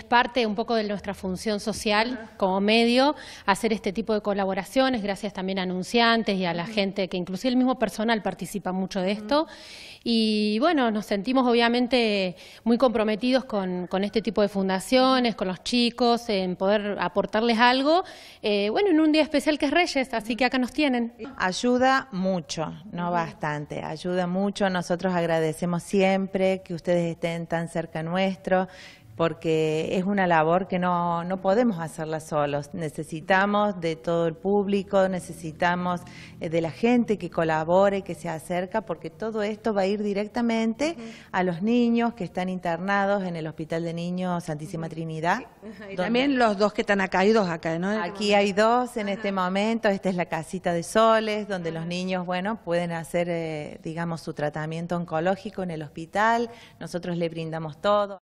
Es parte un poco de nuestra función social como medio hacer este tipo de colaboraciones, gracias también a anunciantes y a la gente que inclusive el mismo personal participa mucho de esto. Y bueno, nos sentimos obviamente muy comprometidos con, este tipo de fundaciones, con los chicos, en poder aportarles algo. Eh, bueno, en un día especial que es Reyes, así que acá nos tienen. Ayuda mucho, no bastante, ayuda mucho. Nosotros agradecemos siempre que ustedes estén tan cerca nuestro, porque es una labor que no, no podemos hacerla solos. Necesitamos de todo el público, necesitamos eh, de la gente que colabore, que se acerca, porque todo esto va a ir directamente a los niños que están internados en el Hospital de Niños Santísima Trinidad. Y también los dos que están acá, hay dos acá, ¿no? Aquí hay dos en este momento, esta es la casita de soles, donde los niños, bueno, pueden hacer, eh, digamos, su tratamiento oncológico en el hospital, nosotros le brindamos todo.